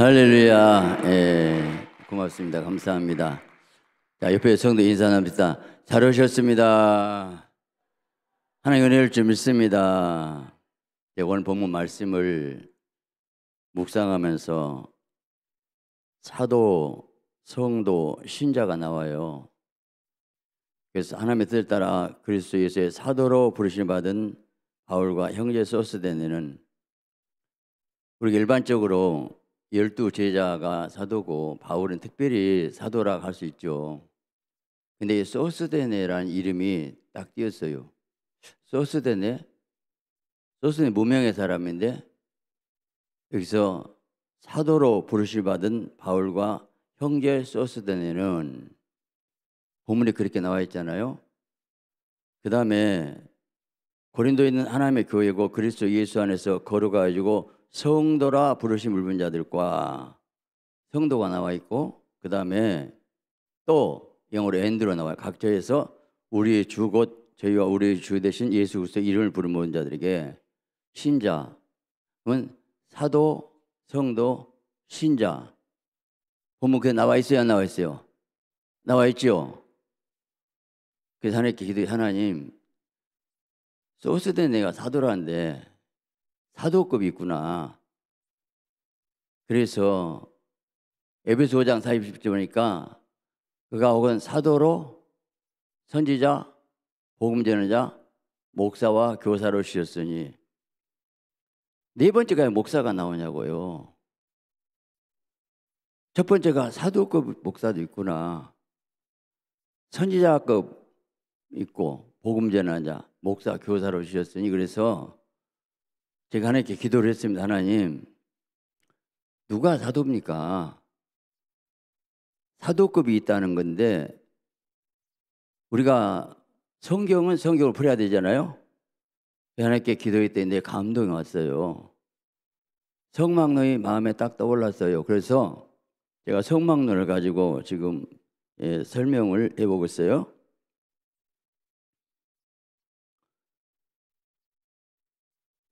할렐루야. 예, 고맙습니다. 감사합니다. 자, 옆에 성도 인사합니다. 잘 오셨습니다. 하나님 은혜를 좀 믿습니다. 예, 오늘 본문 말씀을 묵상하면서 사도, 성도, 신자가 나와요. 그래서 하나님의 뜻에 따라 그리스도의 사도로 부르심 받은 바울과 형제 소스데네는 우리 일반적으로 열두 제자가 사도고 바울은 특별히 사도라 할 수 있죠. 근데 이 소스데네라는 이름이 딱 띄었어요. 소스데네? 소스는 무명의 사람인데 여기서 사도로 부르실 받은 바울과 형제 소스데네는 본문에 그렇게 나와 있잖아요. 그 다음에 고린도에 있는 하나님의 교회고 그리스도 예수 안에서 걸어가지고 성도라 부르신 물분자들과 성도가 나와 있고 그 다음에 또 영어로 엔드로 나와요. 각자에서 우리의 주곧 저희와 우리의 주 대신 예수 그리스도 이름을 부른 모든 자들에게 신자는 사도, 성도, 신자 본문에 나와 있어요, 나와 있어요? 나와 있지요. 그래서 하나님께 기도해 하나님 소스된 내가 사도라는데 사도급이 있구나. 그래서 에베소 5장 40절 보니까 그가 혹은 사도로 선지자, 복음 전하자, 목사와 교사로 쉬었으니네 번째가 목사가 나오냐고요. 첫 번째가 사도급 목사도 있구나. 선지자급 있고 복음 전하자, 목사, 교사로 쉬었으니 그래서 제가 하나님께 기도를 했습니다. 하나님, 누가 사도입니까? 사도급이 있다는 건데, 우리가 성경은 성경을 풀어야 되잖아요? 하나님께 기도했더니 내 감동이 왔어요. 성막론이 마음에 딱 떠올랐어요. 그래서 제가 성막론을 가지고 지금 예, 설명을 해보고 있어요.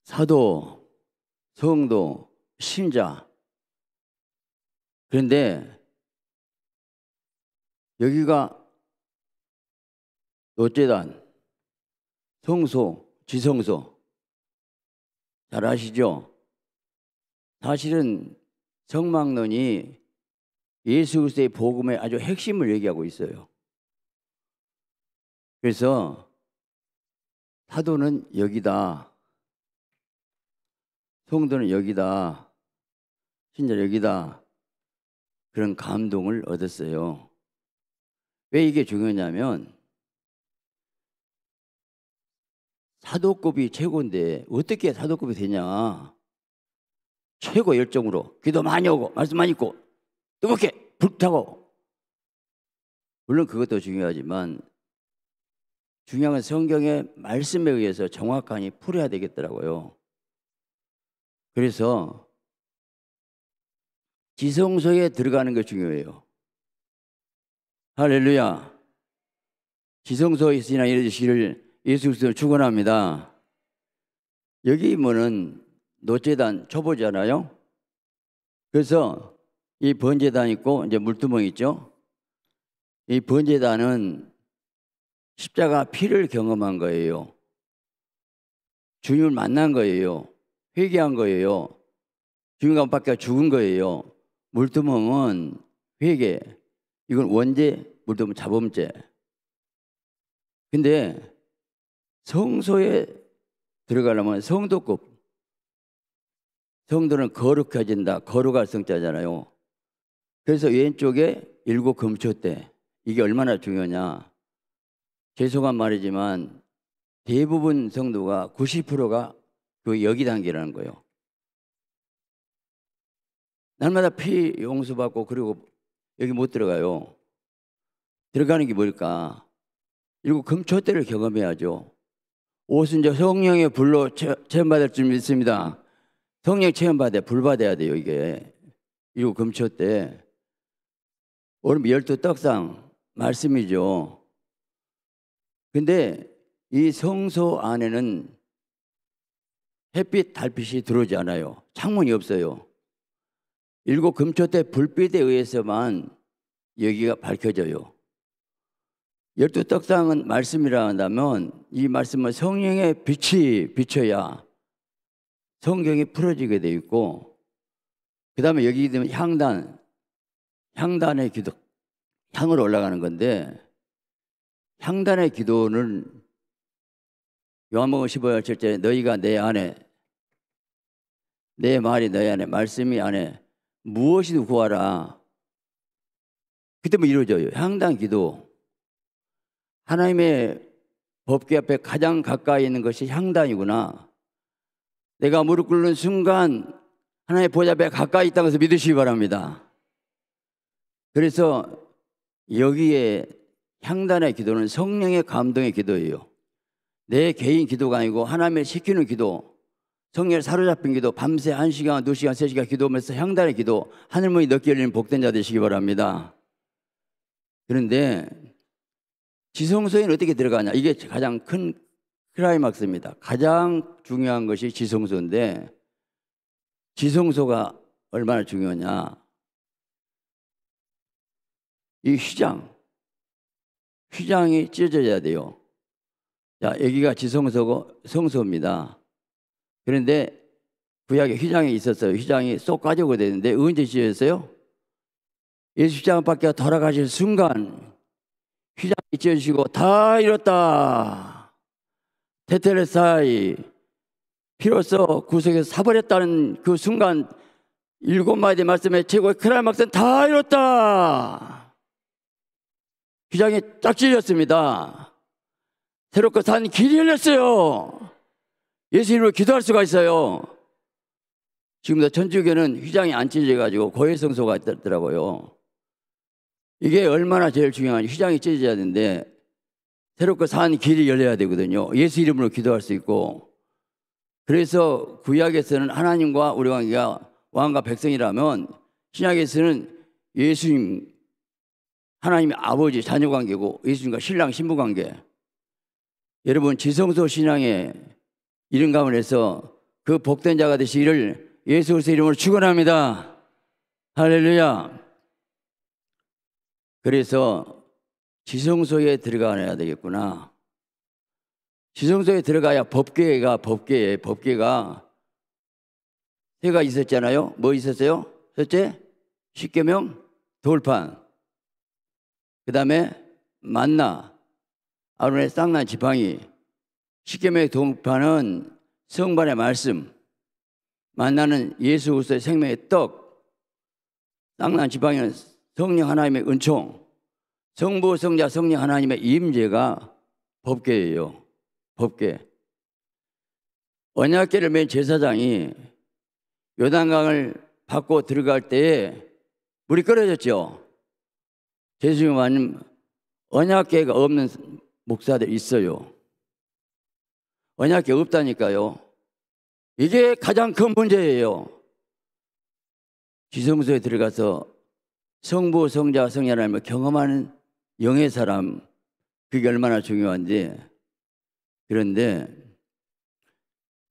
사도, 성도, 신자. 그런데 여기가 노재단, 성소, 지성소. 잘 아시죠? 사실은 성막론이 예수 그리스도의 복음의 아주 핵심을 얘기하고 있어요. 그래서 사도는 여기다. 성도는 여기다, 신자 여기다 그런 감동을 얻었어요. 왜 이게 중요하냐면 사도급이 최고인데 어떻게 사도급이 되냐? 최고 열정으로 기도 많이 오고 말씀 많이 있고 뜨겁게 불타고 물론 그것도 중요하지만 중요한 건 성경의 말씀에 의해서 정확하게 풀어야 되겠더라고요. 그래서 지성소에 들어가는 것이 중요해요. 할렐루야. 지성소에 있으나 이르시를 예수 그리스도 축원합니다. 여기 뭐는 노재단 초보잖아요. 그래서 이 번제단 있고 이제 물두멍 있죠. 이 번제단은 십자가 피를 경험한 거예요. 주님을 만난 거예요. 회개한 거예요. 주인감 밖에 죽은 거예요. 물두멍은 회개. 이건 원죄, 물두멍 자범죄. 근데 성소에 들어가려면 성도급. 성도는 거룩해진다. 거룩할 성자잖아요. 그래서 왼쪽에 일곱 금초대. 이게 얼마나 중요하냐. 죄송한 말이지만 대부분 성도가 90%가 그 여기 단계라는 거예요. 날마다 피 용서받고 그리고 여기 못 들어가요. 들어가는 게 뭘까? 그리고 금초대를 경험해야죠. 옷은 이제 성령의 불로 체험받을 줄 믿습니다. 성령 체험받아 야 불받아야 돼요 이게. 그리고 금초대 오늘 열두 떡상 말씀이죠. 근데 이 성소 안에는 햇빛, 달빛이 들어오지 않아요. 창문이 없어요. 일곱 금초 때 불빛에 의해서만 여기가 밝혀져요. 열두 떡상은 말씀이라 한다면 이 말씀은 성령의 빛이 비춰야 성경이 풀어지게 되어 있고 그 다음에 여기 되면 향단, 향단의 기도, 향으로 올라가는 건데 향단의 기도는 요한복음 15장 7절에 너희가 내 안에 내 말이 너희 안에 말씀이 안에 무엇이든 구하라. 그때 뭐 이루어져요. 향당 기도. 하나님의 법계 앞에 가장 가까이 있는 것이 향당이구나. 내가 무릎 꿇는 순간 하나님의 보좌 앞에 가까이 있다는 것을 믿으시기 바랍니다. 그래서 여기에 향단의 기도는 성령의 감동의 기도예요. 내 개인 기도가 아니고 하나님의 시키는 기도, 성령 사로잡힌 기도, 밤새 1시간, 2시간, 3시간 기도하면서 향단의 기도, 하늘문이 넓게 열리는 복된 자 되시기 바랍니다. 그런데 지성소에는 어떻게 들어가냐? 이게 가장 큰 크라이막스입니다. 가장 중요한 것이 지성소인데 지성소가 얼마나 중요하냐? 이 휘장, 휘장이 찢어져야 돼요. 자, 여기가 지성소고 성소입니다. 그런데 구약에 휘장이 있었어요. 휘장이 쏙 가지고 되는데 언제 지어어요 예수 장 밖에 돌아가실 순간 휘장이 지어지고 다 이뤘다. 테테레사이 피로써 구속에서 사버렸다는 그 순간 일곱 마디 말씀의 최고의 크라이막스는 다 이뤘다. 휘장이 딱 찔렸습니다. 새롭고 산 길이 열렸어요. 예수님으로 기도할 수가 있어요. 지금도 천주교는 휘장이 안 찢어져가지고 고해성소가 있더라고요. 이게 얼마나 제일 중요한 휘장이 찢어져야 되는데 새롭고 산 길이 열려야 되거든요. 예수 이름으로 기도할 수 있고 그래서 구약에서는 하나님과 우리 관계가 왕과 백성이라면 신약에서는 예수님 하나님의 아버지 자녀 관계고 예수님과 신랑 신부 관계 여러분 지성소 신앙의 이름 가운데서 그 복된 자가 되시기를 예수 그리스도 이름으로 축원합니다. 할렐루야. 그래서 지성소에 들어가야 되겠구나. 지성소에 들어가야 법계가 법계 법계가 해가 있었잖아요. 뭐 있었어요? 첫째 십계명 돌판. 그다음에 만나 아론의 쌍난 지팡이, 십계명의 동판은 성반의 말씀, 만나는 예수 그리스도의 생명의 떡, 쌍난 지팡이는 성령 하나님의 은총, 성부, 성자, 성령 하나님의 임재가 법계예요. 법계. 언약계를 맨 제사장이 요단강을 받고 들어갈 때에 물이 끓어졌죠. 제수님 아님 언약계가 없는 목사들 있어요. 언약이 없다니까요. 이게 가장 큰 문제예요. 지성소에 들어가서 성부, 성자, 성령을 경험하는 영의 사람, 그게 얼마나 중요한지. 그런데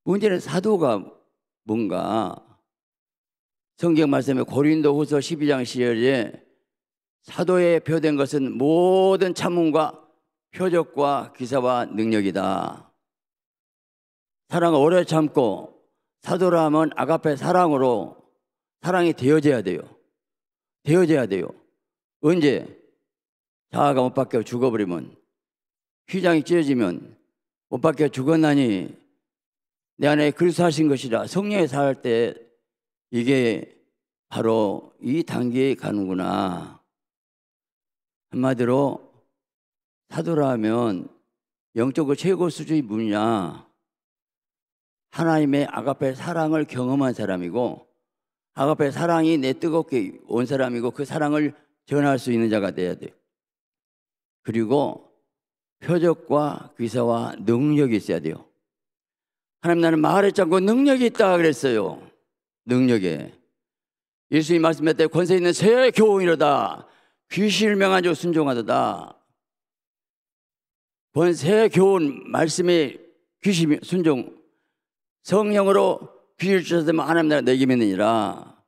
문제는 사도가 뭔가 성경 말씀에 고린도 후서 12장 1절에 사도에 표된 것은 모든 참음과 표적과 기사와 능력이다. 사랑을 오래 참고 사도라면 아가페 사랑으로 사랑이 되어져야 돼요. 되어져야 돼요. 언제 자아가 못 바뀌어 죽어버리면 휘장이 찢어지면 못 바뀌어 죽었나니 내 안에 그리스도 하신 것이라 성령에 살 때 이게 바로 이 단계에 가는구나. 한마디로 사도라면 영적으로 최고 수준이 뭐냐? 하나님의 아가페 사랑을 경험한 사람이고 아가페 사랑이 내 뜨겁게 온 사람이고 그 사랑을 전할 수 있는 자가 돼야 돼요. 그리고 표적과 귀사와 능력이 있어야 돼요. 하나님 나는 말했지 않고 능력이 있다 그랬어요. 능력에. 예수님 말씀했대 권세 있는 새 교훈이로다. 귀신을 명한 적 순종하도다. 이번 새 교훈 말씀이 귀심 순종 성령으로 귀를 주셨으면 하나님 나라 내기면이라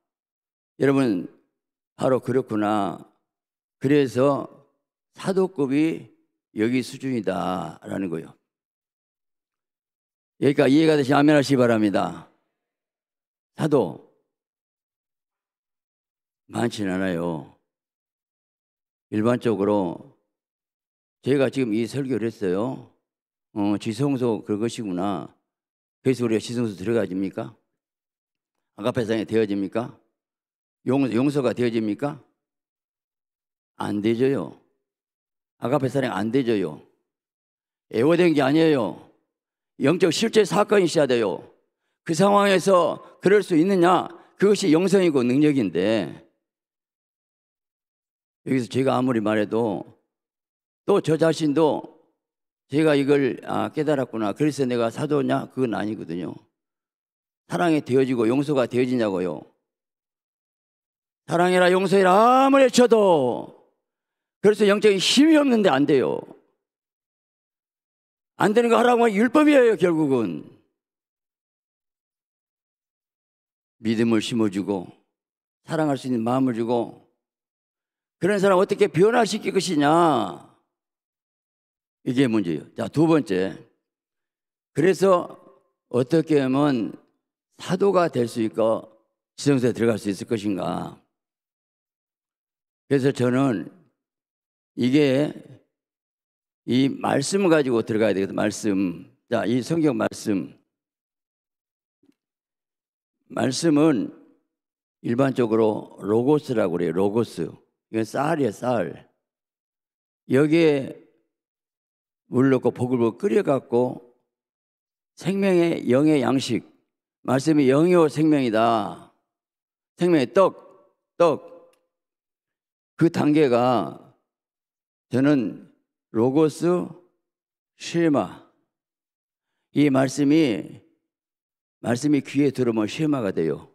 여러분 바로 그렇구나 그래서 사도급이 여기 수준이다라는 거예요 여기까지 이해가 되시면 아멘 하시기 바랍니다 사도 많지는 않아요 일반적으로 제가 지금 이 설교를 했어요. 어, 지성소 그것이구나. 그래서 우리가 지성소 들어가집니까? 아가페상에 되어집니까? 용, 용서가 되어집니까? 안 되죠요. 아가페 사에안 되죠요. 애호된게 아니에요. 영적 실제 사건이 셔야 돼요. 그 상황에서 그럴 수 있느냐? 그것이 영성이고 능력인데 여기서 제가 아무리 말해도 또저 자신도 제가 이걸 아, 깨달았구나. 그래서 내가 사도냐? 그건 아니거든요. 사랑이 되어지고 용서가 되어지냐고요. 사랑해라, 용서해라. 아무리 쳐도. 그래서 영적인 힘이 없는데 안 돼요. 안 되는 거 하라고 하면 율법이에요, 결국은. 믿음을 심어주고, 사랑할 수 있는 마음을 주고, 그런 사람 어떻게 변화시킬 것이냐. 이게 문제예요. 자, 두 번째. 그래서 어떻게 하면 사도가 될 수 있고 지성소에 들어갈 수 있을 것인가. 그래서 저는 이게 이 말씀 을 가지고 들어가야 되겠다. 말씀. 자, 이 성경 말씀. 말씀은 일반적으로 로고스라고 그래요. 로고스. 이건 쌀이에요, 쌀. 여기에 물 넣고 보글보글 끓여갖고 생명의 영의 양식 말씀이 영이오 생명이다. 생명의 떡, 떡. 그 단계가 저는 로고스 쉐마 이 말씀이 말씀이 귀에 들어오면 쉐마가 돼요.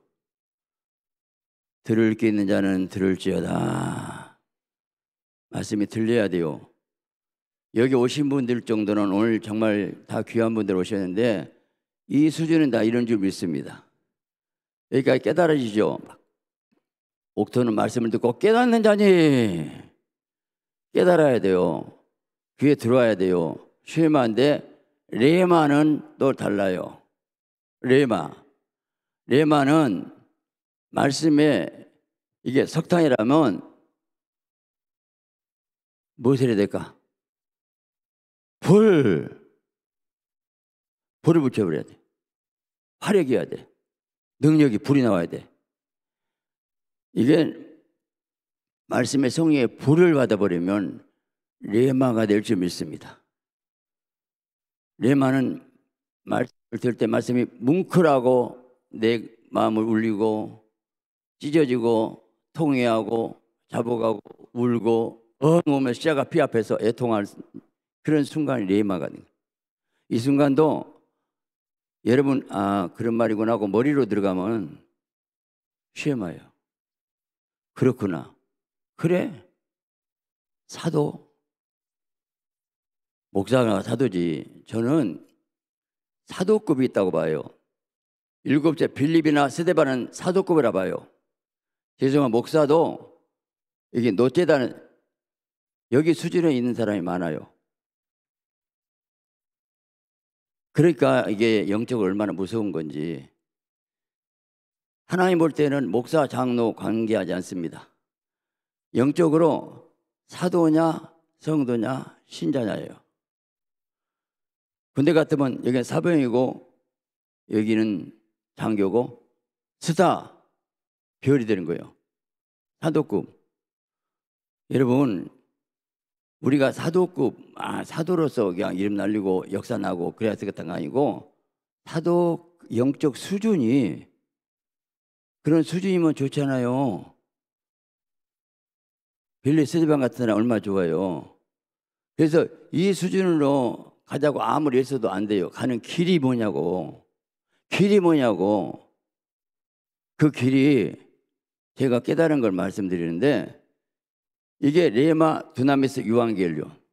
들을 게 있는 자는 들을지어다. 말씀이 들려야 돼요. 여기 오신 분들 정도는 오늘 정말 다 귀한 분들 오셨는데 이 수준은 다 이런 줄 믿습니다. 그러니까 깨달아지죠. 옥토는 말씀을 듣고 깨닫는 자니 깨달아야 돼요. 귀에 들어와야 돼요. 쉐마인데 레마는 또 달라요. 레마. 레마는 말씀에 이게 석탄이라면 무엇을 해야 될까? 불. 불을 붙여버려야 돼. 화력이어야 돼. 능력이 불이 나와야 돼. 이게 말씀의 성의에 불을 받아버리면 레마가 될줄 믿습니다. 레마는 말을 들을 때 말씀이 뭉클하고 내 마음을 울리고 찢어지고 통해하고 자복하고 울고 엉 오면 시야가 피 앞에서 애통할 그런 순간 레마가 된 거예요. 이 순간도 여러분 아 그런 말이구나 하고 머리로 들어가면 쉐마요 그렇구나. 그래 사도 목사가 사도지 저는 사도급이 있다고 봐요. 일곱째 빌립이나 세대반은 사도급이라 봐요. 죄송한 목사도 이게 노제단 여기 수준에 있는 사람이 많아요. 그러니까 이게 영적으로 얼마나 무서운 건지. 하나님 볼 때는 목사, 장로 관계하지 않습니다. 영적으로 사도냐, 성도냐, 신자냐예요. 군대 같으면 여기는 사병이고 여기는 장교고 스타 별이 되는 거예요. 사도급. 여러분 우리가 사도급 아, 사도로서 그냥 이름 날리고 역사 나고 그래야 되겠다는 거 아니고 사도 영적 수준이 그런 수준이면 좋잖아요. 빌리 세대방 같은 사람 얼마나 좋아요. 그래서 이 수준으로 가자고 아무리 했어도 안 돼요. 가는 길이 뭐냐고. 길이 뭐냐고. 그 길이 제가 깨달은 걸 말씀드리는데 이게 레마 두나미스 유한겔리온.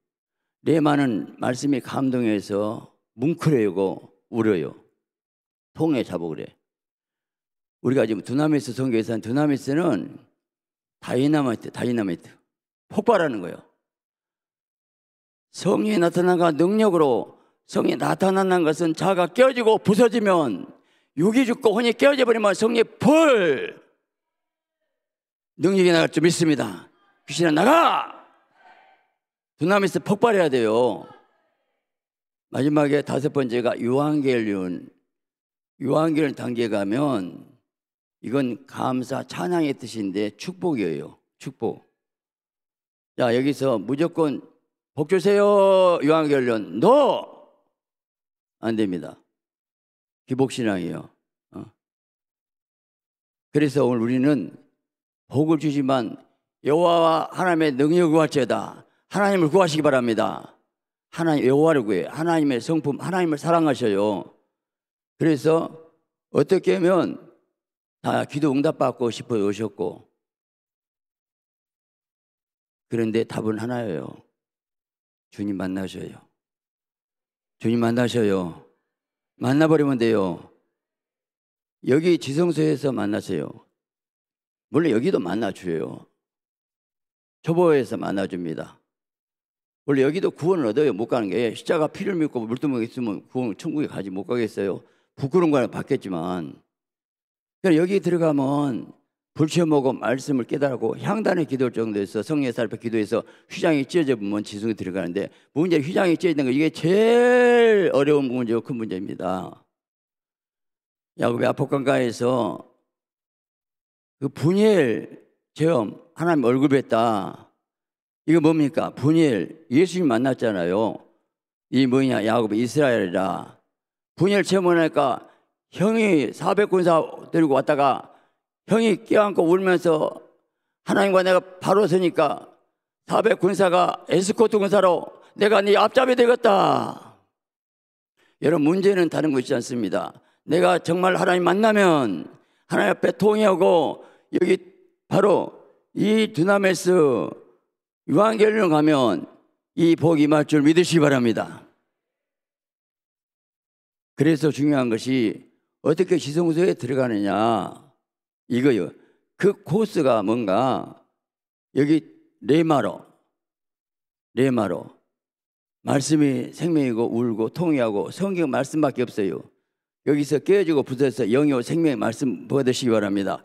레마는 말씀이 감동해서 뭉클해고 울어요. 통에 잡아 그래. 우리가 지금 두나미스 성경에서 두나미스는 다이나마이트, 다이나마이트. 폭발하는 거예요. 성이 나타난가 능력으로 성이 나타나는 것은 자가 깨어지고 부서지면 육이 죽고 혼이 깨어져 버리면 성이 펄 능력이 나갈 줄 믿습니다. 귀신아 나가! 두나미스 폭발해야 돼요. 마지막에 다섯 번째가 요한계륜. 요한계륜 단계 가면 이건 감사, 찬양의 뜻인데 축복이에요. 축복. 자, 여기서 무조건 복 주세요. 요한계륜. 너! 안 됩니다. 기복신앙이에요. 어. 그래서 오늘 우리는 복을 주지만 여호와 하나님의 능력과 죄다. 하나님을 구하시기 바랍니다. 하나님 여호와를 구해 하나님의 성품 하나님을 사랑하셔요. 그래서 어떻게 하면 다 기도 응답받고 싶어 오셨고 그런데 답은 하나예요. 주님 만나셔요. 주님 만나셔요. 만나버리면 돼요. 여기 지성소에서 만나세요. 물론 여기도 만나줘요. 초보에서 만나줍니다. 원래 여기도 구원을 얻어요. 못 가는 게 십자가 피를 믿고 물두멍에 있으면 구원 천국에 가지 못 가겠어요. 부끄러운 거는 받겠지만 그러니까 여기 들어가면 불치먹고 말씀을 깨달고 향단에 기도할 정도에서 성령의 살펴 기도해서 휘장이 찢어져 보면 지성이 들어가는데 문제 휘장이 찢어진거 이게 제일 어려운 문제고 큰 문제입니다. 야곱의 아포강가에서 그 분열 체험 하나님 얼굴 뵀다. 이거 뭡니까? 분일. 예수님 만났잖아요. 이 뭐냐? 야곱 이스라엘이라. 분일 체험하니까 형이 400군사 데리고 왔다가 형이 끼안고 울면서 하나님과 내가 바로 서니까 400군사가 에스코트 군사로 내가 네 앞잡이 되겠다. 여러분 문제는 다른 것이지 않습니다. 내가 정말 하나님 만나면 하나님 앞에 통해하고 여기 바로 이드나메스 유한결륜 가면 이 복이 말줄 믿으시기 바랍니다. 그래서 중요한 것이 어떻게 지성소에 들어가느냐 이거요. 그 코스가 뭔가 여기 레마로 레마로 말씀이 생명이고 울고 통이하고 성경 말씀밖에 없어요. 여기서 깨어지고 부서서 영이 생명의 말씀 받으시기 바랍니다.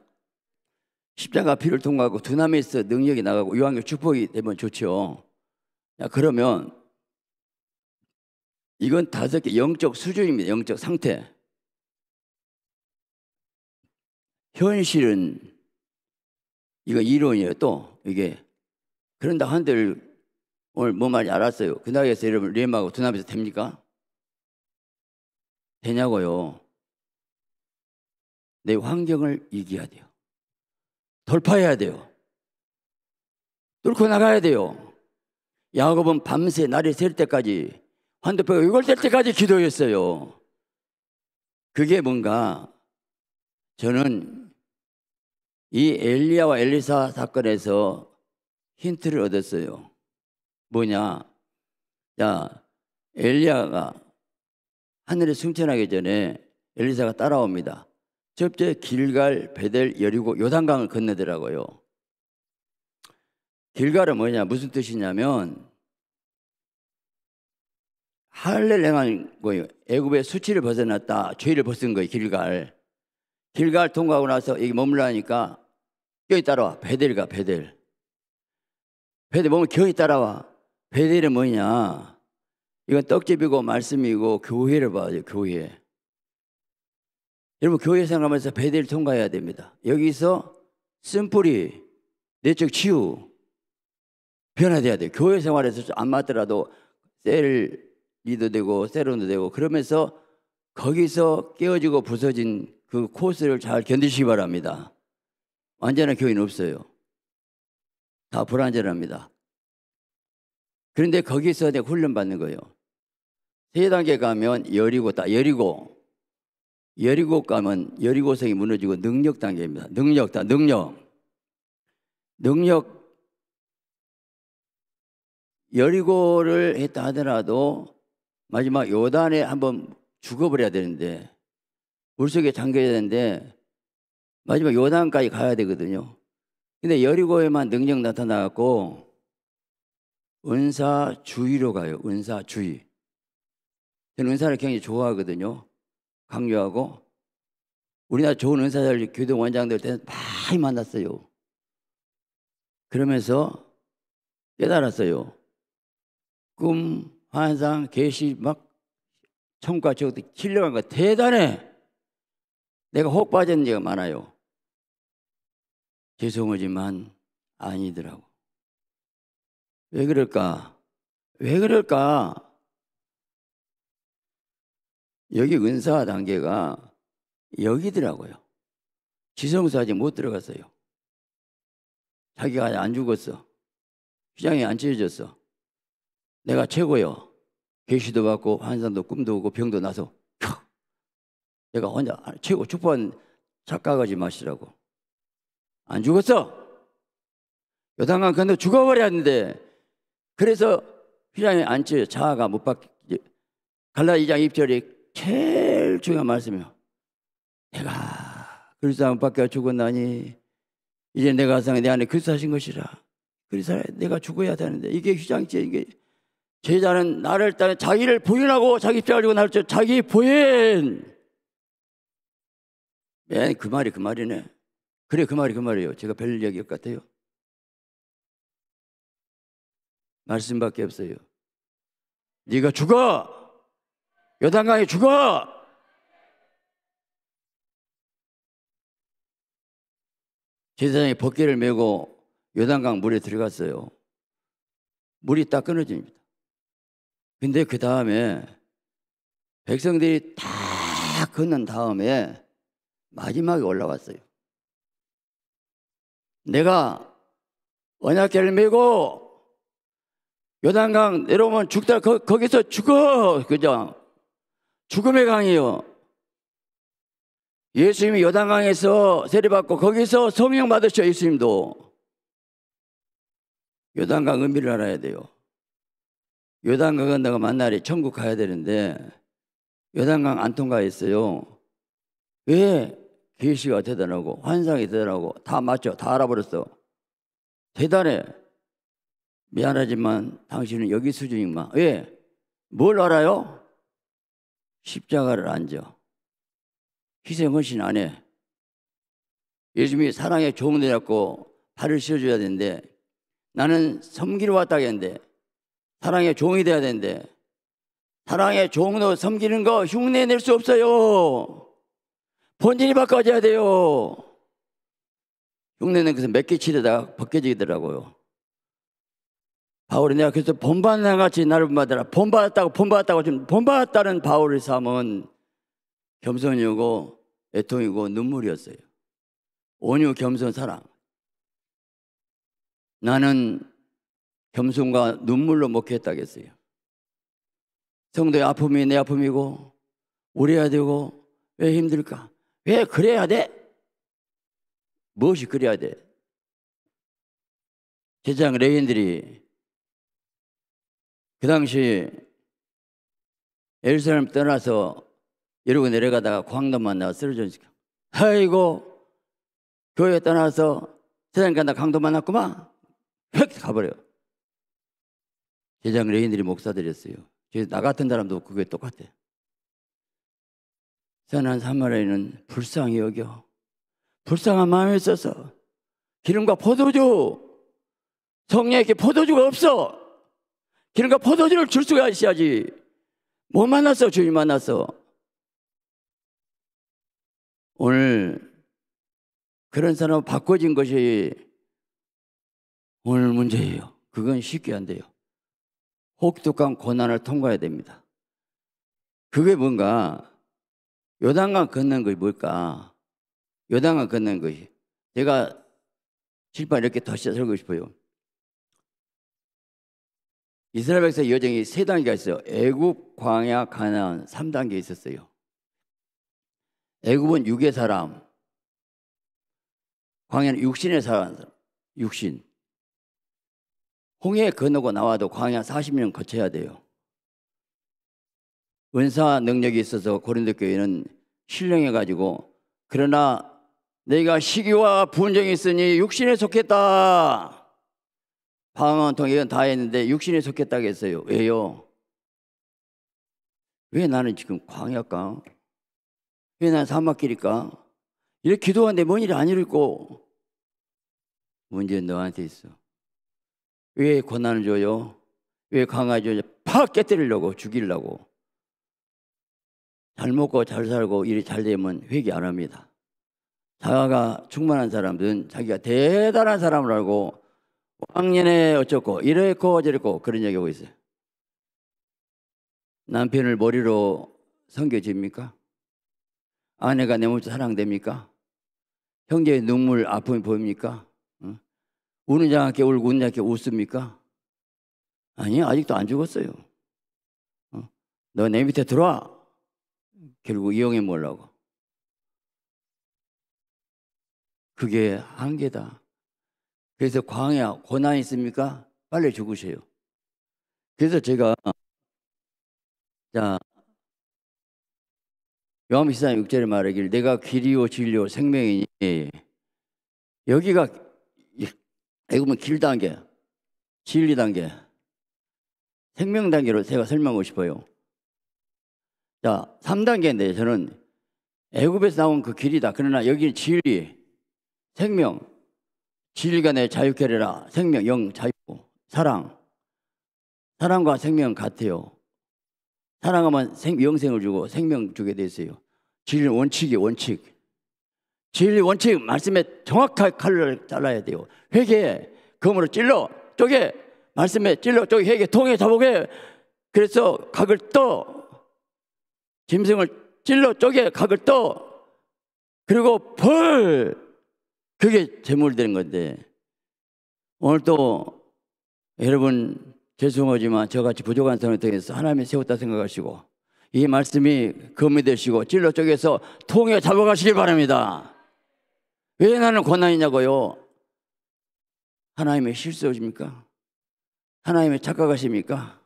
십자가 피를 통과하고 두나미스 능력이 나가고 요한계 축복이 되면 좋죠. 야, 그러면 이건 다섯 개 영적 수준입니다. 영적 상태. 현실은 이거 이론이에요. 또 이게 그런다 한들 오늘 뭐 말이 알았어요. 그날에서 여러분 리엠하고 두남비에서 됩니까? 되냐고요. 내 환경을 이기야 돼요. 돌파해야 돼요. 뚫고 나가야 돼요. 야곱은 밤새 날이 셀 때까지 환도표가 유골될 때까지 기도했어요. 그게 뭔가 저는 이 엘리야와 엘리사 사건에서 힌트를 얻었어요. 뭐냐? 야, 엘리야가 하늘에 승천하기 전에 엘리사가 따라옵니다. 첫째 길갈, 베델, 여리고 요단강을 건네더라고요 길갈은 뭐냐 무슨 뜻이냐면 할례를 행한 거예요. 애굽의 수치를 벗어났다. 죄를 벗은 거예요. 길갈. 길갈 통과하고 나서 여기 머물라니까 경이 따라와. 베델가 베델. 베델 보면 경이 따라와. 베델이 뭐냐? 이건 떡집이고 말씀이고 교회를 봐야 돼. 교회. 여러분 교회 생활하면서 배대를 통과해야 됩니다. 여기서 쓴뿌리, 내적 치유 변화돼야 돼요. 교회 생활에서 안 맞더라도 셀 리도 되고 세론도 되고 그러면서 거기서 깨어지고 부서진 그 코스를 잘 견디시기 바랍니다. 완전한 교인 없어요. 다 불완전합니다. 그런데 거기서 내가 훈련받는 거예요. 세 단계 가면 열이고 다 열이고 여리고 가면 여리고성이 무너지고 능력 단계입니다. 능력 다 능력. 능력 여리고를 했다 하더라도 마지막 요단에 한번 죽어버려야 되는데 물속에 잠겨야 되는데 마지막 요단까지 가야 되거든요. 근데 여리고에만 능력 나타나갖고 은사 주위로 가요. 은사 주위 저는 은사를 굉장히 좋아하거든요. 강조하고 우리나라 좋은 의사들, 교동 원장들 때는 많이 만났어요. 그러면서 깨달았어요. 꿈, 환상, 계시 막 청과 저것도 힐러간 거 대단해. 내가 혹 빠진 데가 많아요. 죄송하지만 아니더라고. 왜 그럴까? 왜 그럴까? 여기 은사 단계가 여기더라고요. 지성사 아직 못 들어갔어요. 자기가 안 죽었어. 휘장이안 찢어졌어. 내가 최고요. 계시도 받고 환상도 꿈도 오고 병도 나서 펴. 내가 혼자 최고 축복한 착각하지 마시라고. 안 죽었어. 요당강 근데 죽어버렸는데 그래서 휘장에 이안 앉지 자아가 못 바뀌 갈라 이장 입절이 제일 중요한 말씀이요. 내가 그리스도 안 밖에 죽었나니 이제 내가 상에 내 안에 그리스도 하신 것이라. 그리스도 내가 죽어야 되는데 이게 휘장죄 이게 제자는 나를 따라 자기를 부인하고 자기 입 가지고 나를 자기 부인. 맨그 말이 그 말이네. 그래 그 말이 그 말이에요. 제가 별 이야기 같아요. 말씀밖에 없어요. 네가 죽어. 요단강에 죽어! 제사장이 벗개를 메고 요단강 물에 들어갔어요. 물이 딱 끊어집니다. 근데 그 다음에 백성들이 다 건넌 다음에 마지막에 올라왔어요. 내가 언약계를 메고 요단강 내려오면 죽다 거, 거기서 죽어 그냥 죽음의 강이요. 예수님이 요단강에서 세례받고 거기서 성령 받으셔 예수님도 요단강 의미를 알아야 돼요. 요단강 건너가 만날이 천국 가야 되는데 요단강 안 통과했어요. 왜 계시가 대단하고 환상이 대단하고 다 맞죠. 다 알아버렸어. 대단해. 미안하지만 당신은 여기 수준이구 왜? 뭘 알아요? 십자가를 안 져. 희생헌신 안 해. 예수님이 사랑의 종 내렸고 발을 씌워줘야 되는데 나는 섬기러 왔다 겠는데 사랑의 종이 돼야 되는데 사랑의 종으로 섬기는 거 흉내 낼 수 없어요. 본질이 바꿔져야 돼요. 흉내는 그래서 몇개 치르다가 벗겨지더라고요. 바울이 내가 그래서 본받는 같이 나를 본받아라. 본받았다고 본받았다고 지금 본받았다는 바울의 삶은 겸손이고 애통이고 눈물이었어요. 온유 겸손 사랑. 나는 겸손과 눈물로 목회했다겠어요. 성도의 아픔이 내 아픔이고 우려야 되고 왜 힘들까? 왜 그래야 돼? 무엇이 그래야 돼? 세상 레인들이 그 당시 엘사람 렘 떠나서 이러고 내려가다가 광도 만나 쓰러져 지금 아이고 교회 떠나서 세상 간다 강도 만났구만 휙 가버려요 제장 레인들이 목사들이었어요 나 같은 사람도 그게 똑같아요 선한 사마리아인은 불쌍히 여겨 불쌍한 마음이 있어서 기름과 포도주 성령에게 그 포도주가 없어 그러니까 포도주를 줄 수가 있어야지. 뭐 만났어? 주님 만났어. 오늘 그런 사람 바꿔진 것이 오늘 문제예요. 그건 쉽게 안 돼요. 혹독한 고난을 통과해야 됩니다. 그게 뭔가 요단강 걷는 것이 뭘까? 요단강 걷는 것이 제가 실판 이렇게 다시 살고 싶어요. 이스라엘 백성의 여정이 세 단계가 있어요. 애굽, 광야, 가나안 3단계 있었어요. 애굽은 육의 사람, 광야는 육신의 사람, 육신. 홍해 건너고 나와도 광야 40년 거쳐야 돼요. 은사 능력이 있어서 고린도 교회는 신령해 가지고 그러나 내가 시기와 분쟁이 있으니 육신에 속했다. 방언통 이건 다 했는데 육신에 속했다고 했어요. 왜요? 왜 나는 지금 광야일까? 왜 나는 사막길일까? 이렇게 기도하는데 뭔 일이 안일어있 문제는 너한테 있어. 왜 고난을 줘요? 왜 강화 줘요? 팍 깨뜨리려고 죽이려고. 잘 먹고 잘 살고 일이 잘 되면 회개 안 합니다. 자아가 충만한 사람들은 자기가 대단한 사람을 알고 왕년에 어쩌고 이랬고 러 저랬고 그런 얘기하고 있어요. 남편을 머리로 섬겨집니까? 아내가 내 몸을 사랑됩니까? 형제의 눈물 아픔이 보입니까? 응? 우는 자한테 울고 웃는 자한테 웃습니까? 아니 아직도 안 죽었어요. 어? 너내 밑에 들어와. 결국 이용해 먹으고 그게 한계다. 그래서 광야 고난이 있습니까? 빨리 죽으세요. 그래서 제가 자요한복사육4장절에말하길 내가 길이요 진리요 생명이니 여기가 애굽은 길 단계, 진리 단계, 생명 단계로 제가 설명하고 싶어요. 자, 3단계인데 저는 애굽에서 나온 그 길이다. 그러나 여기는 진리, 생명, 진리간의 자유결이라 생명, 영, 자유, 사랑. 사랑과 생명 같아요. 사랑하면 생, 영생을 주고 생명 주게 되세요 진리 원칙이 원칙. 진리 원칙 말씀에 정확한게 칼을 잘라야 돼요. 회개 검으로 찔러 쪼개 말씀에 찔러 쪼개 회개 통에 자복에 그래서 각을 떠 짐승을 찔러 쪼개 각을 떠 그리고 벌 그게 제물되는 이 건데 오늘 또 여러분 죄송하지만 저같이 부족한 사람을 통해서 하나님이 세웠다 생각하시고 이 말씀이 금이 되시고 진로 쪽에서 통해 잡아가시길 바랍니다. 왜 나는 고난이냐고요? 하나님의 실수십니까? 하나님의 착각하십니까?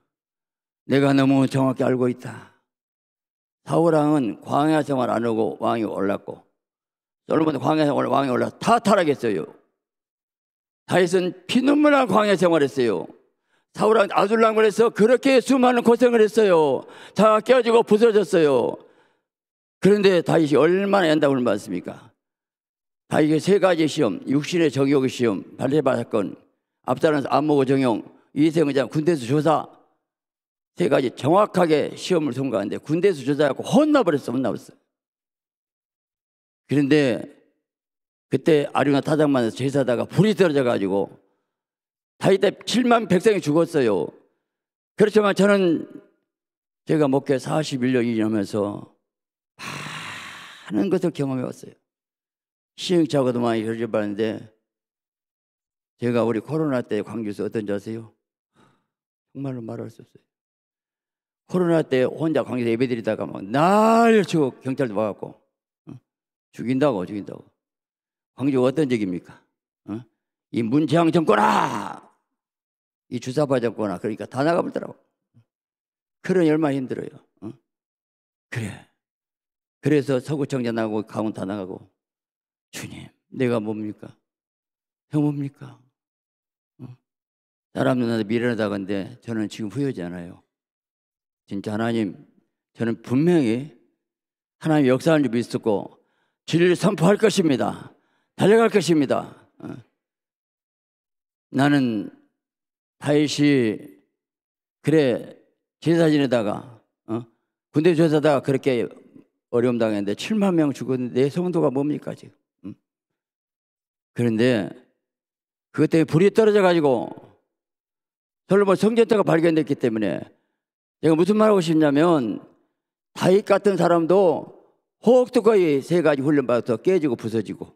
내가 너무 정확히 알고 있다. 사우랑은 광야 생활 안 하고 왕이 올랐고 솔로몬 광야 생활 왕에 올라 다 타락했어요. 다윗은 피눈물 난 광야 생활했어요. 사울랑 아둘랑 그래서 그렇게 수많은 고생을 했어요. 다 깨어지고 부서졌어요. 그런데 다윗이 얼마나 연답을 다 받습니까? 다윗의 세 가지 시험, 육신의 정욕의 시험, 발레바 사건, 앞사람 안목의 정용, 이세영의장 군대수 조사 세 가지 정확하게 시험을 통과하는데 군대수 조사하고 혼나버렸어, 혼나버렸어. 그런데 그때 아류나 타작만에서 제사다가 불이 떨어져 가지고 다윗때 7만 백성이 죽었어요. 그렇지만 저는 제가 목회 41년이 지나면서 많은 것을 경험해 왔어요. 시행착오도 많이 결집하는데 제가 우리 코로나 때 광주에서 어떤지 아세요? 정말로 말할 수 없어요. 코로나 때 혼자 광주에서 예배 드리다가 막 날치고 경찰도 와갖고 죽인다고, 죽인다고. 광주 어떤 적입니까? 어? 이 문재양 정권아! 이 주사파 정권아. 그러니까 다 나가버리더라고. 그런 얼마나 힘들어요. 어? 그래. 그래서 서구청장 나가고 강원 다 나가고. 주님, 내가 뭡니까? 형 뭡니까? 어? 사람들한테 미련하다 근데 저는 지금 후회하아요 진짜 하나님, 저는 분명히 하나님 역사하는 줄 믿었고 진리를 선포할 것입니다. 달려갈 것입니다. 어. 나는 다윗이 그래 제사 진에다가 어? 군대 조사다가 그렇게 어려움 당했는데 7만 명 죽었는데 내 성도가 뭡니까 지금? 음? 그런데 그것 때문에 불이 떨어져 가지고 솔로몬 성전터가 발견됐기 때문에 제가 무슨 말하고 싶냐면 다윗 같은 사람도 호흡도 거의 세 가지 훈련받아서 깨지고 부서지고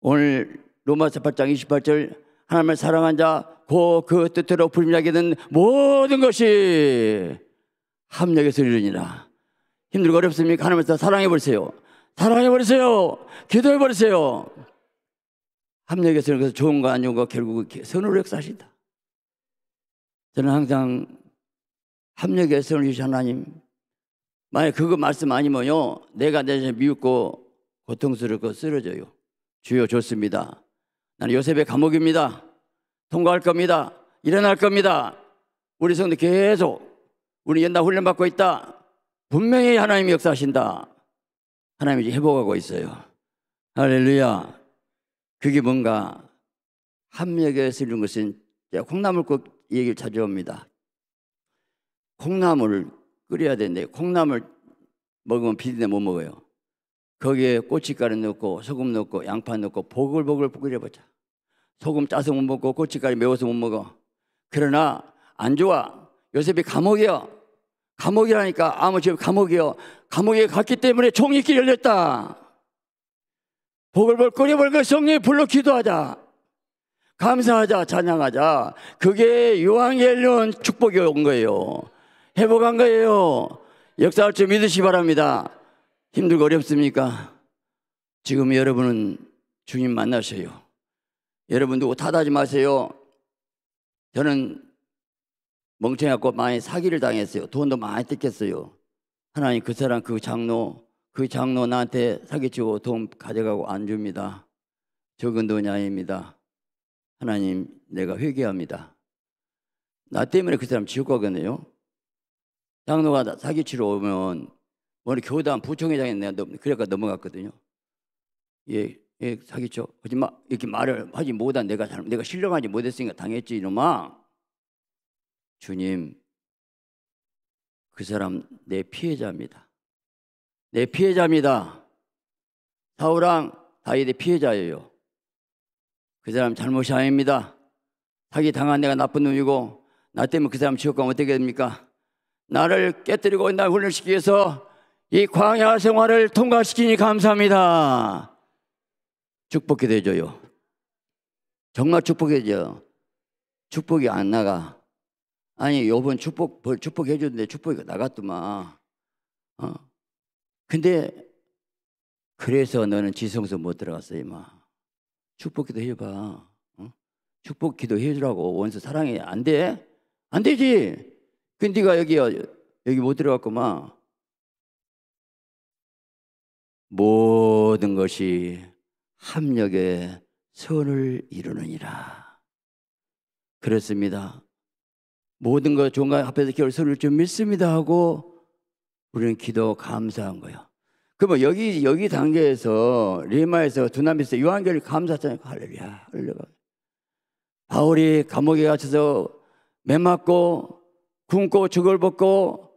오늘 로마서 8장 28절 하나님을 사랑한 자고그 뜻대로 불미하게 된 모든 것이 합력에서 이르니라 힘들고 어렵습니까? 하나님을 사랑해 버리세요 사랑해 버리세요 기도해 버리세요 합력에서 그래서 좋은 거안 좋은 거 결국 선으로 역사하신다 저는 항상 합력의 선을 주신 하나님 만약 그거 말씀 아니면요, 내가 내 자신 미웃고 고통스럽고 쓰러져요. 주여 좋습니다. 나는 요셉의 감옥입니다. 통과할 겁니다. 일어날 겁니다. 우리 성도 계속 우리 옛날 훈련 받고 있다. 분명히 하나님이 역사하신다. 하나님이 이제 회복하고 있어요. 할렐루야. 그게 뭔가 합력에 쓰는 것은 콩나물국 얘기를 자주 합니다. 콩나물 끓여야 되는데 콩나물 먹으면 비린내 못 먹어요. 거기에 꼬치가루 넣고 소금 넣고 양파 넣고 보글보글 끓여보자. 소금 짜서 못 먹고 꼬치가루 매워서 못 먹어. 그러나 안 좋아. 요셉이 감옥이요. 감옥이라니까 아무 집금 감옥이요. 감옥에 갔기 때문에 종이 길 열렸다. 보글보글 끓여볼까 성령의 불로 기도하자. 감사하자, 찬양하자. 그게 요한겔리온 축복이 온 거예요. 회복한 거예요. 역사할 줄 믿으시 기 바랍니다. 힘들고 어렵습니까? 지금 여러분은 주님 만나세요. 여러분 누구 탓하지 마세요. 저는 멍청해갖고 많이 사기를 당했어요. 돈도 많이 뜯겼어요. 하나님 그 사람 그 장로 그 장로 나한테 사기치고 돈 가져가고 안 줍니다. 적은 돈이 아닙니다. 하나님 내가 회개합니다. 나 때문에 그 사람 지옥 가겠네요. 장로가 사기치러 오면 오늘 교단 부총회장에 내가 넘, 그래가 넘어갔거든요. 예, 예, 사기쳐. 하지마 이렇게 말을 하지 못한 내가 잘, 내가 실령하지 못했으니까 당했지 이놈아. 주님, 그 사람 내 피해자입니다. 내 피해자입니다. 사우랑 다이의 피해자예요. 그 사람 잘못이 아닙니다. 사기 당한 내가 나쁜 놈이고 나 때문에 그 사람 지옥 가면 어떻게 됩니까? 나를 깨뜨리고 날 훈련시키기 위해서 이 광야 생활을 통과시키니 감사합니다. 축복이 되줘요. 정말 축복이 되죠. 축복이 안 나가. 아니, 요번 축복, 축복해 줬는데 축복이 나갔더만. 어? 근데, 그래서 너는 지성소 못 들어갔어, 이마. 축복 기도 해줘봐. 어? 축복 기도 해주라고. 원수 사랑해. 안 돼? 안 되지. 근데 네가 여기 여기 못 들어갔구만. 모든 것이 합력의 선을 이루느니라. 그렇습니다. 모든 것 종가 앞에서 결선을 좀 믿습니다 하고 우리는 기도 감사한 거예요. 그러면 여기 여기 단계에서 리마에서 두나미스 요한결이 감사했잖아요. 할렐루야, 할렐루야. 바울이 감옥에 갇혀서 매 맞고 굶고 죽을 벗고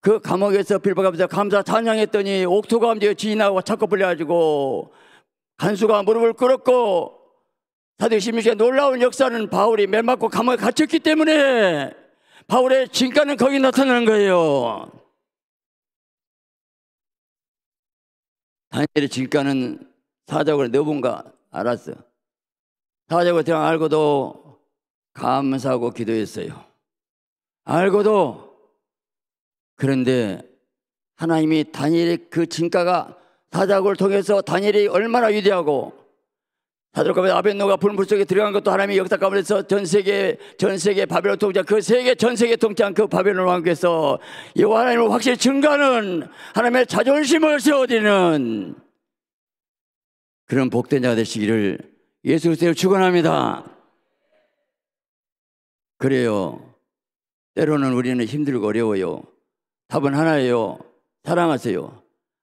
그 감옥에서 빌바가면서 감사 찬양했더니 옥토감제 지인하고 자꾸 불려가지고 간수가 무릎을 꿇었고 사도시미의 놀라운 역사는 바울이 멸맞고 감옥에 갇혔기 때문에 바울의 진가는 거기 나타나는 거예요. 다니엘의 진가는 사적고를네 번가 알았어. 사자고 대왕 알고도 감사하고 기도했어요. 알고도 그런데 하나님이 다니엘의 그 진가가 사자굴 통해서 다니엘이 얼마나 위대하고 사들과 아벤노가 불불 속에 들어간 것도 하나님이 역사 가운데서 전 세계 전 세계 바벨론 통치 그 세계 전 세계 통치한 그 바벨론 왕국에서 여호와 하나님을 확실히 증가는 하나님의 자존심을 세워드리는 그런 복된 자가 되시기를 예수 그리스도를 축원합니다. 그래요. 때로는 우리는 힘들고 어려워요. 답은 하나예요. 사랑하세요.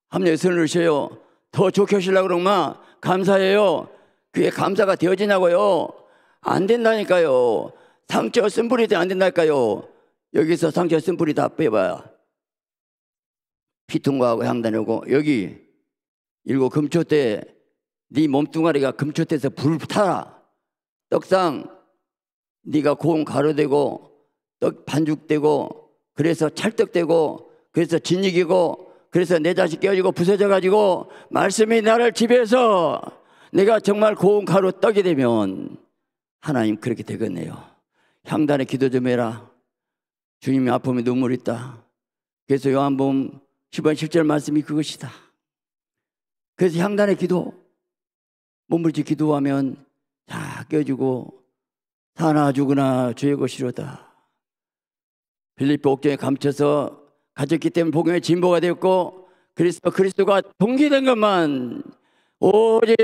함력 선을 주세요. 더 좋게 하시려고 그러면 감사해요. 그게 감사가 되어지냐고요. 안 된다니까요. 상처 쓴뿌리도 안 된다니까요. 여기서 상처 쓴뿌이다빼봐요 피통과하고 향단하고 여기 일곱 금초 때네 몸뚱아리가 금초 때에서 불타라. 떡상 네가 고운 가로되고 떡 반죽되고 그래서 찰떡되고 그래서 진이기고 그래서 내 자식 깨어지고 부서져 가지고 말씀이 나를 지배해서 내가 정말 고운 가루 떡이 되면 하나님 그렇게 되겠네요. 향단에 기도 좀 해라. 주님이 아픔에 눈물 있다. 그래서 요한복음 10번 10절 말씀이 그것이다. 그래서 향단의 기도, 몸부림 기도하면 다 껴주고 사나 죽으나 주의 것이로다. 빌립보 옥경에 감춰서 가졌기 때문에 복음의 진보가 되었고 그리스도, 그리스도가 동기된 것만 오직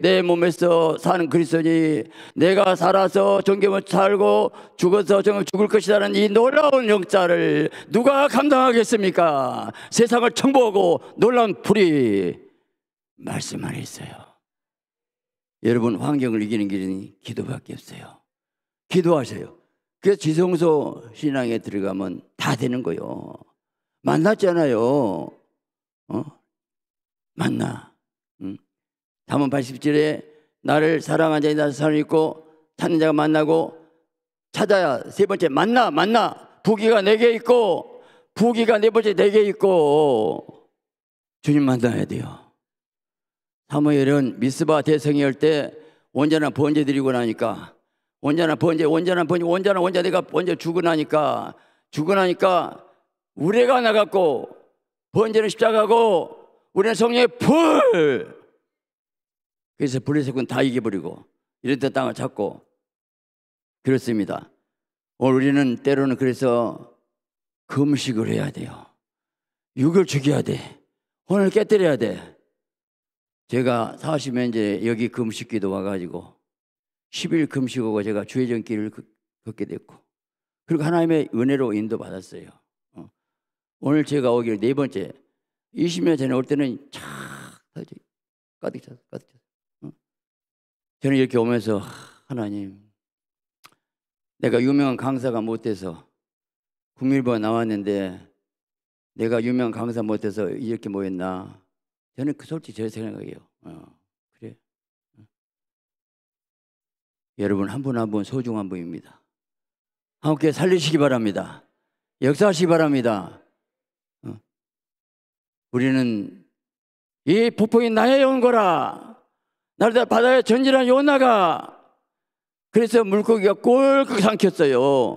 내 몸에서 사는 그리스도니 내가 살아서 존경을 살고 죽어서 정말 죽을 것이라는 이 놀라운 역사를 누가 감당하겠습니까? 세상을 청보하고 놀라운 불이 말씀 안에 있어요. 여러분 환경을 이기는 길은 기도밖에 없어요. 기도하세요. 그래서 지성소 신앙에 들어가면 다 되는 거요. 만났잖아요. 어? 만나. 응? 담은 80절에 나를 사랑한 자에 나서 사람 있고 찾는 자가 만나고 찾아야 세 번째 만나 만나 부기가 네 개 있고 부기가 네 번째 네 개 있고 주님 만나야 돼요. 사무엘은 미스바 대성이 할때 원자나 번제 드리고 나니까 원전나 번제, 원전나 번제, 원전나 원자 내가 먼저 죽어 나니까 죽어 나니까 우레가 나갔고 번제는 십자가고 우리는 성령의 불. 그래서 블레셋군 다 이겨버리고 이랬다 땅을 잡고 그렇습니다. 오늘 우리는 때로는 그래서 금식을 해야 돼요. 육을 죽여야 돼. 혼을 깨뜨려야 돼. 제가 사시면 이제 여기 금식기도 와가지고 10일 금식하고 제가 주회전 길을 걷게 됐고 그리고 하나님의 은혜로 인도받았어요. 어. 오늘 제가 오길 네 번째 20년 전에 올 때는 착 가득 찼어 가득 찼어 저는 이렇게 오면서 하나님 내가 유명한 강사가 못 돼서 국민일보 나왔는데 내가 유명한 강사 못돼서 이렇게 모였나 저는 그 솔직히 제 생각이에요. 어. 여러분 한분 한 분 한 분 소중한 분입니다. 함께 살리시기 바랍니다. 역사하시기 바랍니다. 어? 우리는 이 폭풍이 나의 연거라. 날다 바다에 전진한 요나가 그래서 물고기가 꼴깍 삼켰어요.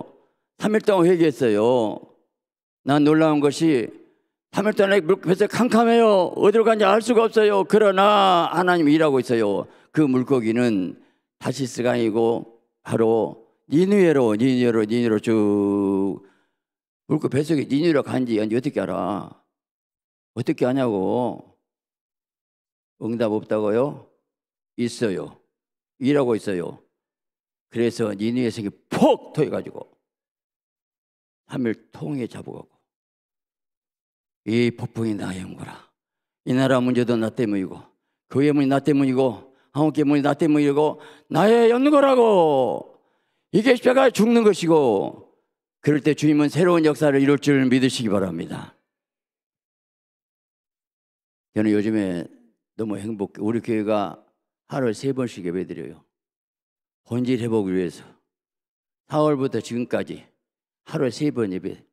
3일 동안 회개했어요. 난 놀라운 것이 3일 동안에 물고기에서 캄캄해요. 어디로 갔는지알 수가 없어요. 그러나 하나님 일하고 있어요. 그 물고기는 다시 스아니고 하루 니누에로 니누에로 니누로 에쭉 물고 배속에 니누로 에 간지 언제 어떻게 알아? 어떻게 하냐고. 응답 없다고요? 있어요. 일하고 있어요. 그래서 니누에 성이 폭 터여가지고 하늘 통에 잡아가고 이 폭풍이 나의 연고라. 이 나라 문제도 나 때문이고 교회 문이 나 때문이고 하나님께 뭐니 나 때문이고 나의 연거라고 이게 제가 죽는 것이고 그럴 때 주님은 새로운 역사를 이룰 줄 믿으시기 바랍니다. 저는 요즘에 너무 행복해. 우리 교회가 하루에 세 번씩 예배드려요. 본질 회복을 위해서 4월부터 지금까지 하루에 세 번 예배.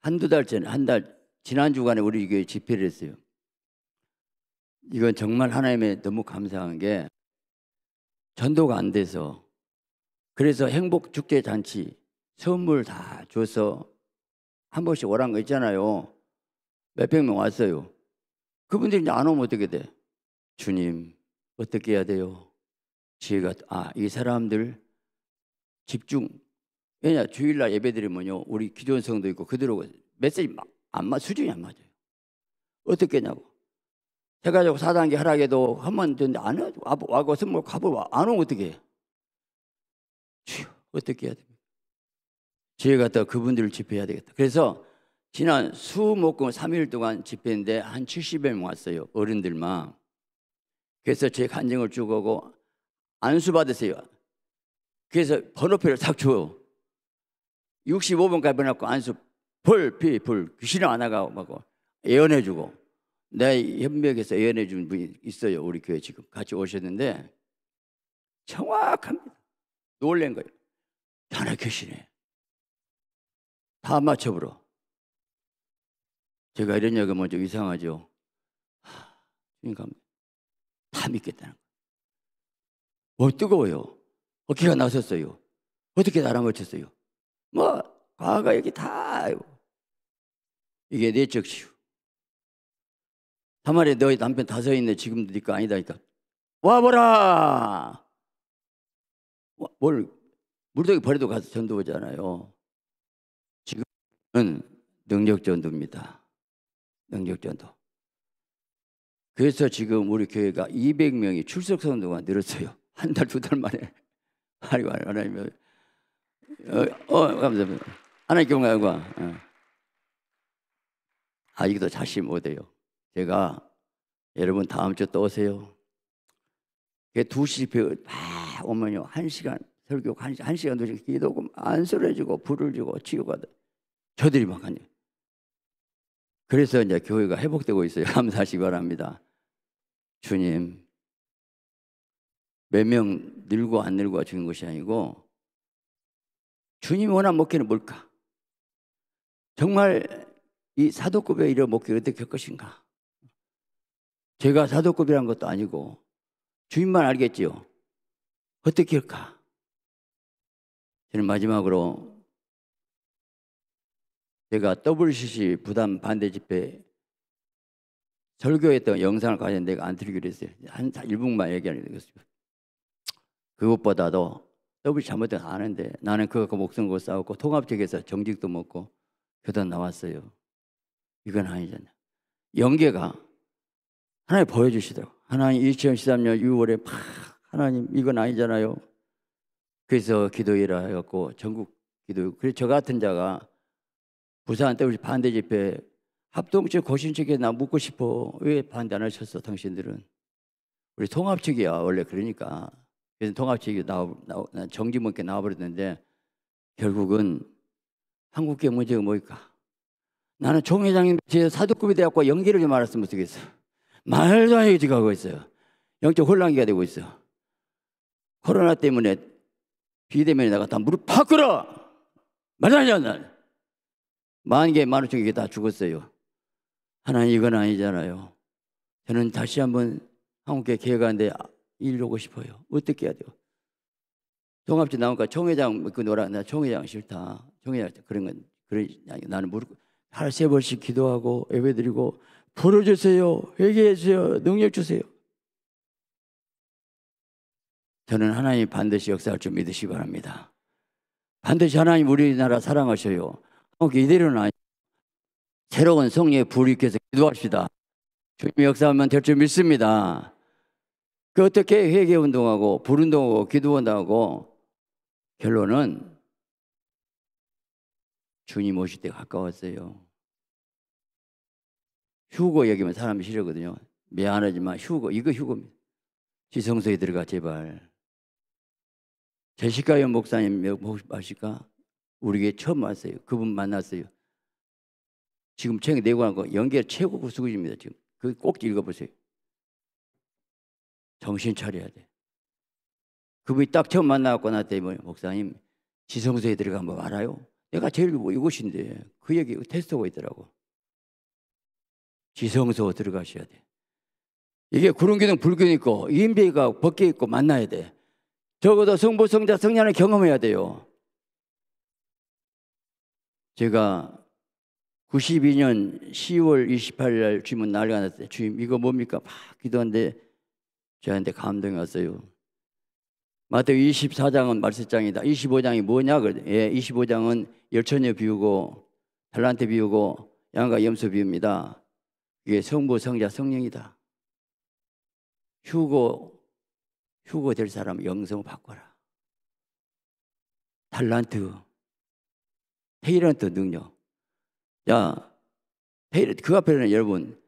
한두 달 전에 한 달 지난 주간에 우리 교회 집회를 했어요. 이건 정말 하나님의 너무 감사한 게 전도가 안 돼서 그래서 행복 축제 잔치 선물 다 줘서 한 번씩 오란 거 있잖아요. 몇백 명 왔어요. 그분들이 이제 안 오면 어떻게 돼? 주님, 어떻게 해야 돼요? 지혜가, 아, 이 사람들 집중. 왜냐, 주일날 예배 드리면요. 우리 기존 성도 있고 그대로 메시지 안 맞, 수준이 안 맞아요. 어떻게 하냐고. 해가지고 4단계 하락에도 한번 되는데 안 해. 와고 선물 가보 안 오면 어떻게 해? 휴, 어떻게 해야 됩니까? 저희가 더 그분들을 집회해야 되겠다. 그래서 지난 수목금 3일 동안 집회인데 한 70명 왔어요. 어른들만. 그래서 제 간증을 주고 안수 받으세요. 그래서 번호표를 탁 줘요. 65번까지 보내고 안수 불, 피, 불, 귀신을 안아가고 예언해주고 내협력에서 예언해 준 분이 있어요. 우리 교회 지금 같이 오셨는데 정확합니다. 놀란 거예요. 하나 계시네. 다 맞춰보러. 제가 이런 얘기 먼저 이상하죠. 하, 그러니까 다 믿겠다는 거예요. 뭐 어, 뜨거워요. 어깨가 나섰어요. 어떻게 날아맞혔어요? 뭐, 과거 여기 다. 알고. 이게 내적 치유. 사마리 너희 남편 다서 있네. 지금도 네 거 아니다니까. 와보라! 뭘, 물더기 버리도 가서 전도 오잖아요. 지금은 능력전도입니다. 능력전도. 그래서 지금 우리 교회가 200명이 출석선도가 늘었어요. 한 달, 두 달 만에. 아이고 하나님, 어, 어, 감사합니다. 하나님 경과. 어. 아직도 자신 못해요. 제가 여러분 다음 주 또 오세요. 2시 배막 오면요. 1시간 설교 1시간, 1 기도하고 안쓰러지고 불을 주고 치유가 저들이 막하네 그래서 이제 교회가 회복되고 있어요. 감사하시기 바랍니다. 주님, 몇 명 늘고 안 늘고가 중요한 것이 아니고, 주님이 원한 목회는 뭘까? 정말 이 사도급의 이런 목회를 어떻게 할 것인가? 제가 사도급이라는 것도 아니고 주인만 알겠지요. 어떻게 할까? 저는 마지막으로 제가 WCC 부담 반대 집회 설교했던 영상을 가졌는데 안 틀기로 했어요. 한 1분만 얘기하는 것입니 그것보다도 WCC 잘못된 거 아는데 나는 그거 목숨 걸고 싸웠고 통합적에서 정직도 먹고 교단 나왔어요. 이건 아니잖아요. 영계가 하나님 보여주시더라고. 하나님 2013년 6월에 팍 하나님 이건 아니잖아요. 그래서 기도회라 해갖고 전국 기도. 그래서 저 같은 자가 부산 때 우리 반대 집회 합동체 고심 측에 나 묻고 싶어. 왜 반대 안 하셨어 당신들은? 우리 통합 측이야 원래 그러니까. 그래서 통합 측이 나 정지문께 나와버렸는데 결국은 한국계 문제가 뭘까? 나는 총회장님 제 사도급이 돼갖고 연기를 좀 알았으면 좋겠어. 말도 안 되게 지금 하고 있어요. 영적 혼란기가 되고 있어. 코로나 때문에 비대면에 나갔다 무릎 팍 꿇어! 말도 안 되는 만 개, 만 오천 개 다 죽었어요. 하나님 이건 아니잖아요. 저는 다시 한번 한국에 개혁하는데 일오고 싶어요. 어떻게 해야 돼요? 종합지 나오니까 총회장 그 노라 나 총회장 싫다. 총회장 그런 건 그런 아 나는 무릎 할세 번씩 기도하고 예배드리고 부르주세요. 회개해 주세요. 능력 주세요. 저는 하나님 반드시 역사할 줄 믿으시기 바랍니다. 반드시 하나님 우리나라 사랑하셔요. 한국 이대로는 새로운 성의 불이 켜서 기도합시다. 주님 역사하면 될 줄 믿습니다. 그 어떻게 회개 운동하고 불 운동하고 기도 운동하고 결론은 주님 오실 때 가까웠어요. 휴거 얘기하면 사람이 싫어거든요. 미안하지만 휴거, 이거 휴거입니다. 지성소에 들어가 제발. 제시카요 목사님 혹시 아실까? 우리에게 처음 왔어요. 그분 만났어요. 지금 책 내고 한거 연계 최고 구수구입니다 지금 그 꼭 읽어보세요. 정신 차려야 돼. 그분이 딱 처음 만나갖고 나한테 뭐 목사님 지성소에 들어가 한번 알아요? 내가 제일 뭐 이곳인데 그 얘기 그 테스트하고 있더라고. 지성소 들어가셔야 돼. 이게 구름기둥 불기둥 있고 비가 벗겨 있고 만나야 돼. 적어도 성부 성자 성령을 경험해야 돼요. 제가 92년 10월 28일 날 주임은 날가 났어요. 주임 이거 뭡니까? 막 기도하는데 저한테 감동이 왔어요. 마태 24장은 말세장이다. 25장이 뭐냐? 예, 25장은 열천여 비우고 달란트 비우고 양과 염소 비웁니다. 이게 성부, 성자, 성령이다. 휴고, 휴고 될 사람 영성 바꿔라. 달란트, 테일런트 능력. 야, 그 앞에는 여러분,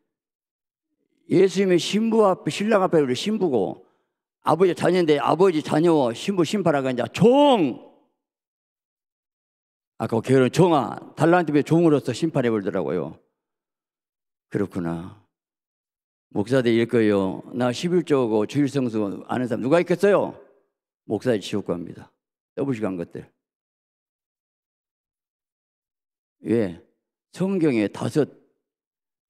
예수님의 신부 앞에, 신랑 앞에 우리 신부고, 아버지 자녀인데 아버지 자녀 신부 신파라가 이제 종! 아까 결혼 그 종아, 달란트의 종으로서 심판해 버리더라고요. 그렇구나. 목사들 일 거예요. 나 11조고 주일성수 아는 사람 누가 있겠어요? 목사의 지옥 과입니다 더블시 간 것들. 왜? 예, 성경에 다섯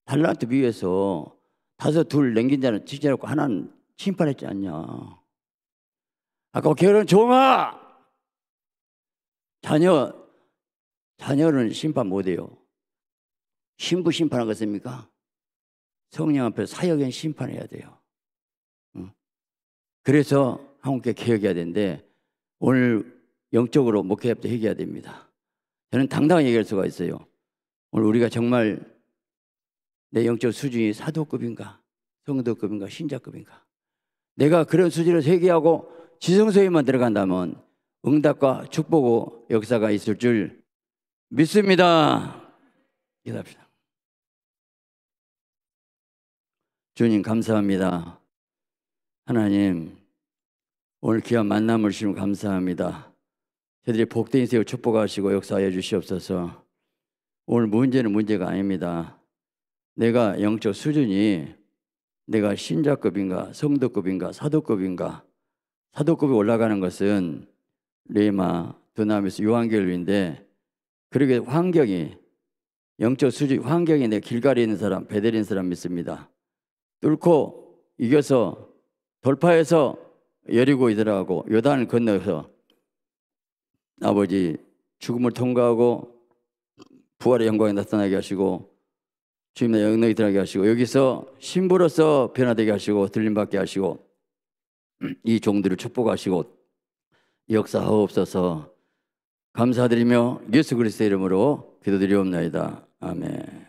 달란트 비해서 다섯 둘 남긴 자는 지지하고 하나는 침판했지 않냐. 아까 결혼 종아! 자녀, 자녀는 심판 못해요. 신부 심판하겠습니까? 성령 앞에 사역엔 심판해야 돼요. 그래서 한국교 개혁해야 되는데 오늘 영적으로 목회협도 해결해야 됩니다. 저는 당당하게 얘기할 수가 있어요. 오늘 우리가 정말 내 영적 수준이 사도급인가 성도급인가 신자급인가 내가 그런 수준을 세계하고 지성소에만 들어간다면 응답과 축복의 역사가 있을 줄 믿습니다. 기도합시다. 주님 감사합니다. 하나님 오늘 귀한 만남을 주시면 감사합니다. 저들이 복된 인생을 축복하시고 역사하 주시옵소서. 오늘 문제는 문제가 아닙니다. 내가 영적 수준이 내가 신자급인가 성도급인가 사도급인가 사도급이 올라가는 것은 레마 드나미스 요한결류인데 그렇게 환경이 영적 수준 환경이 내 길가에 있는 사람 배대린 사람 믿습니다. 뚫고 이겨서 돌파해서 여리고 이들하고 요단을 건너서 아버지 죽음을 통과하고 부활의 영광이 나타나게 하시고 주님의 영광이 드러나게 하시고 여기서 신부로서 변화되게 하시고 들림받게 하시고 이 종들을 축복하시고 역사하옵소서 감사드리며 예수 그리스도 이름으로 기도드리옵나이다. 아멘.